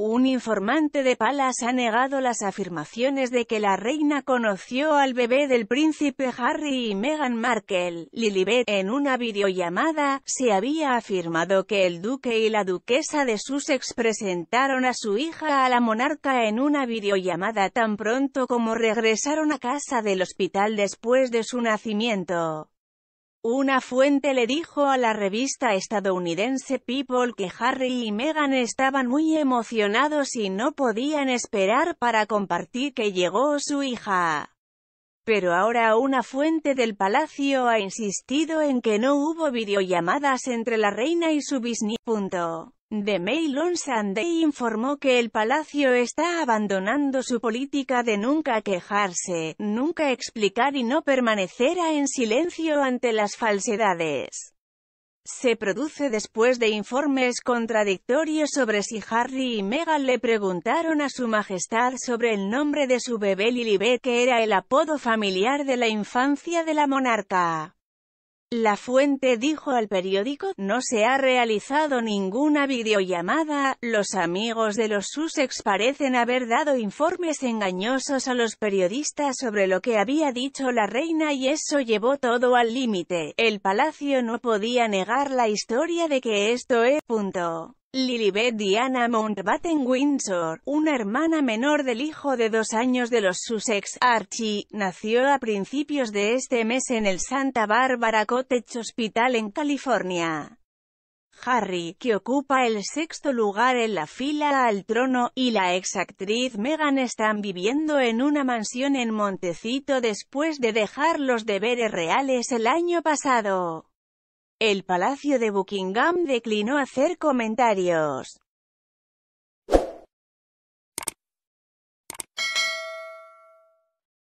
Un informante de Palas ha negado las afirmaciones de que la reina conoció al bebé del príncipe Harry y Meghan Markle. Lilibet, en una videollamada, se había afirmado que el duque y la duquesa de Sussex presentaron a su hija a la monarca en una videollamada tan pronto como regresaron a casa del hospital después de su nacimiento. Una fuente le dijo a la revista estadounidense People que Harry y Meghan estaban muy emocionados y no podían esperar para compartir que llegó su hija. Pero ahora una fuente del palacio ha insistido en que no hubo videollamadas entre la reina y su bisnieto. The Mail on Sunday informó que el Palacio está abandonando su política de nunca quejarse, nunca explicar y no permanecer en silencio ante las falsedades. Se produce después de informes contradictorios sobre si Harry y Meghan le preguntaron a su majestad sobre el nombre de su bebé Lilibet que era el apodo familiar de la infancia de la monarca. La fuente dijo al periódico, no se ha realizado ninguna videollamada, los amigos de los Sussex parecen haber dado informes engañosos a los periodistas sobre lo que había dicho la reina y eso llevó todo al límite, el palacio no podía negar la historia de que esto es... Punto. Lilibet Diana Mountbatten Windsor, una hermana menor del hijo de dos años de los Sussex, Archie, nació a principios de este mes en el Santa Bárbara Cottage Hospital en California. Harry, que ocupa el sexto lugar en la fila al trono, y la exactriz Meghan están viviendo en una mansión en Montecito después de dejar los deberes reales el año pasado. El Palacio de Buckingham declinó hacer comentarios.